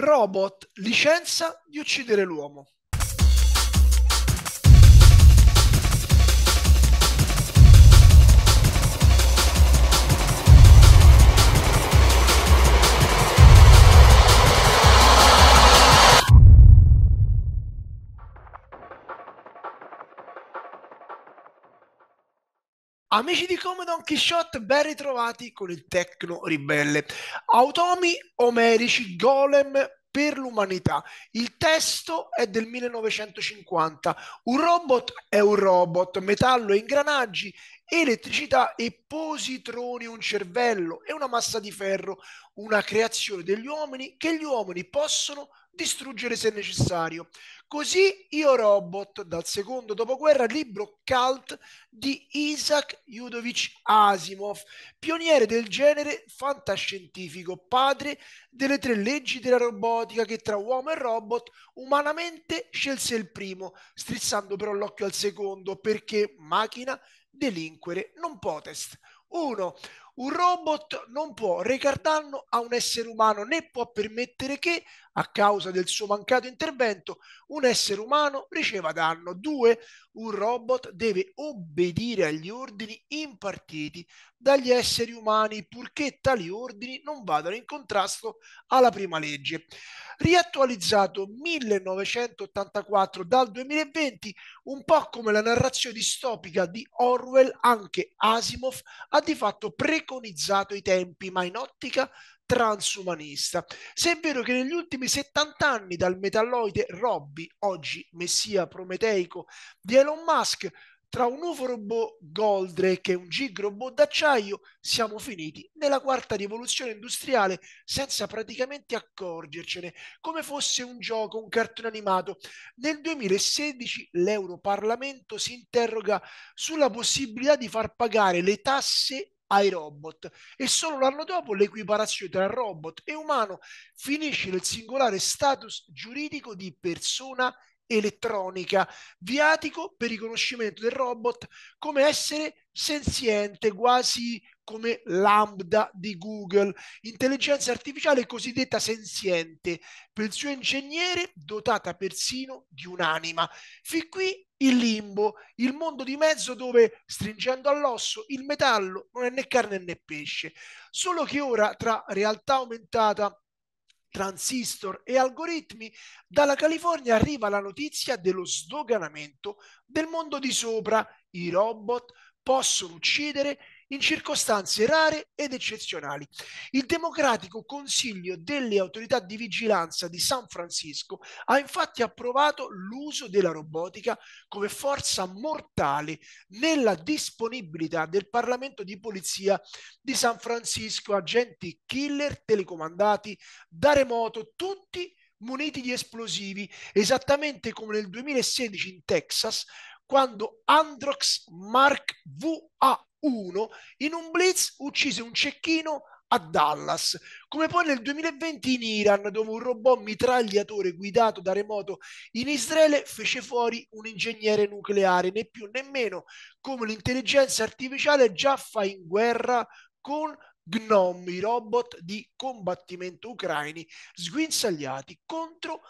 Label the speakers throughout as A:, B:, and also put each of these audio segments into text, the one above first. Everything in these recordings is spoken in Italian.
A: Robot, licenza di uccidere l'uomo. Amici di Comodo Don Quixote, ben ritrovati con il Tecno Ribelle. Automi omerici, golem per l'umanità. Il testo è del 1950. Un robot è un robot, metallo e ingranaggi elettricità e positroni un cervello e una massa di ferro, una creazione degli uomini che gli uomini possono distruggere se necessario. Così Io Robot, dal secondo dopoguerra, libro cult di Isaac Judovic Asimov, pioniere del genere fantascientifico, padre delle tre leggi della robotica che tra uomo e robot umanamente scelse il primo, strizzando però l'occhio al secondo perché macchina delinquere non potest. 1. un robot non può recar danno a un essere umano né può permettere che, a causa del suo mancato intervento, un essere umano riceva danno. 2. un robot deve obbedire agli ordini impartiti dagli esseri umani purché tali ordini non vadano in contrasto alla prima legge riattualizzato 1984 dal 2020, un po' come la narrazione distopica di Orwell, anche Asimov ha di fatto preconizzato i tempi, ma in ottica transumanista. Se è vero che negli ultimi 70 anni dal metalloide Robby, oggi messia prometeico di Elon Musk, tra un nuovo robot Goldrake e un gig robot d'acciaio siamo finiti nella quarta rivoluzione industriale senza praticamente accorgercene, come fosse un gioco, un cartone animato. Nel 2016 l'Europarlamento si interroga sulla possibilità di far pagare le tasse ai robot e solo l'anno dopo l'equiparazione tra robot e umano finisce nel singolare status giuridico di persona elettronica, viatico per riconoscimento del robot come essere senziente, quasi come Lambda di Google, intelligenza artificiale cosiddetta senziente, per il suo ingegnere dotata persino di un'anima. Fin qui il limbo, il mondo di mezzo dove, stringendo all'osso, il metallo non è né carne né pesce. Solo che ora tra realtà aumentata transistor e algoritmi, dalla California arriva la notizia dello sdoganamento del mondo di sopra. I robot possono uccidere in circostanze rare ed eccezionali. Il Democratico Consiglio delle Autorità di Vigilanza di San Francisco ha infatti approvato l'uso della robotica come forza mortale nella disponibilità del Parlamento di Polizia di San Francisco, agenti killer telecomandati da remoto, tutti muniti di esplosivi, esattamente come nel 2016 in Texas, quando Androx Mark VA1 in un blitz uccise un cecchino a Dallas, come poi nel 2020 in Iran, dove un robot mitragliatore guidato da remoto in Israele fece fuori un ingegnere nucleare, né più né meno come l'intelligenza artificiale già fa in guerra con Gnome, i robot di combattimento ucraini sguinzagliati contro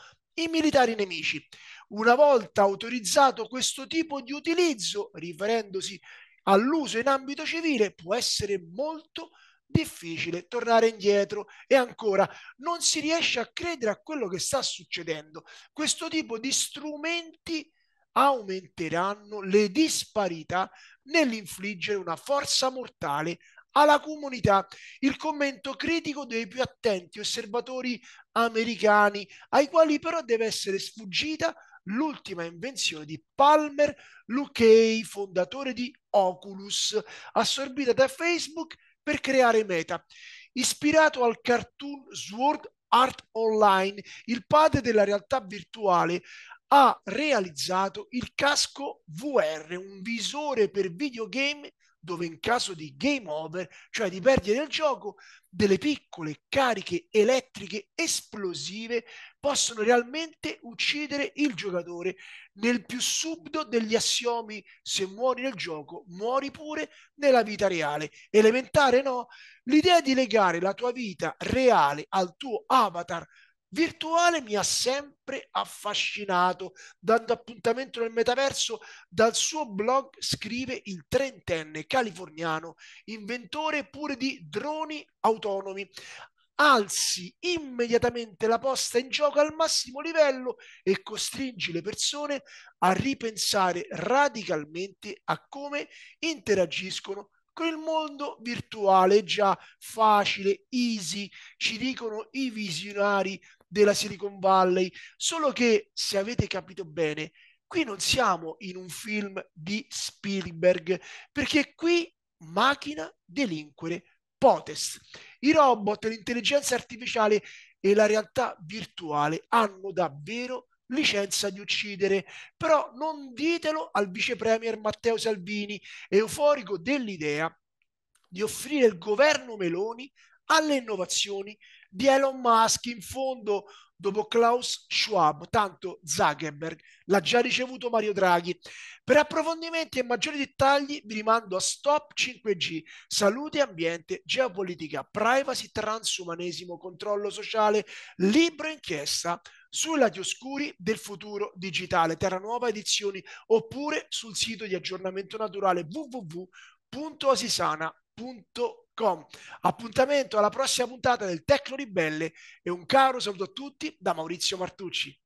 A: i militari nemici. Una volta autorizzato questo tipo di utilizzo, riferendosi all'uso in ambito civile, può essere molto difficile tornare indietro e ancora non si riesce a credere a quello che sta succedendo. Questo tipo di strumenti aumenteranno le disparità nell'infliggere una forza mortale alla comunità, il commento critico dei più attenti osservatori americani, ai quali però deve essere sfuggita l'ultima invenzione di Palmer Luckey, fondatore di Oculus, assorbita da Facebook per creare Meta. Ispirato al cartoon Sword Art Online, il padre della realtà virtuale, ha realizzato il casco VR, un visore per videogame dove in caso di game over, cioè di perdita del gioco, delle piccole cariche elettriche esplosive possono realmente uccidere il giocatore nel più subito degli assiomi se muori nel gioco, muori pure nella vita reale. Elementare no? L'idea di legare la tua vita reale al tuo avatar virtuale mi ha sempre affascinato. Dando appuntamento nel metaverso, dal suo blog scrive il trentenne californiano, inventore pure di droni autonomi. Alzi immediatamente la posta in gioco al massimo livello e costringi le persone a ripensare radicalmente a come interagiscono con il mondo virtuale già facile, easy, ci dicono i visionari della Silicon Valley, solo che se avete capito bene, qui non siamo in un film di Spielberg, perché qui macchina, delinquere, potes. I robot, l'intelligenza artificiale e la realtà virtuale hanno davvero licenza di uccidere. Però non ditelo al vice premier Matteo Salvini, euforico dell'idea di offrire il governo Meloni alle innovazioni di Elon Musk in fondo dopo Klaus Schwab, tanto Zuckerberg l'ha già ricevuto Mario Draghi. Per approfondimenti e maggiori dettagli vi rimando a Stop 5G, salute, ambiente, geopolitica, privacy, transumanesimo, controllo sociale, libro inchiesta sui lati oscuri del futuro digitale, Terra Nuova Edizioni, oppure sul sito di aggiornamento naturale www.asisana.it www.tecnoribelle.com. Appuntamento alla prossima puntata del Tecno Ribelle e un caro saluto a tutti da Maurizio Martucci.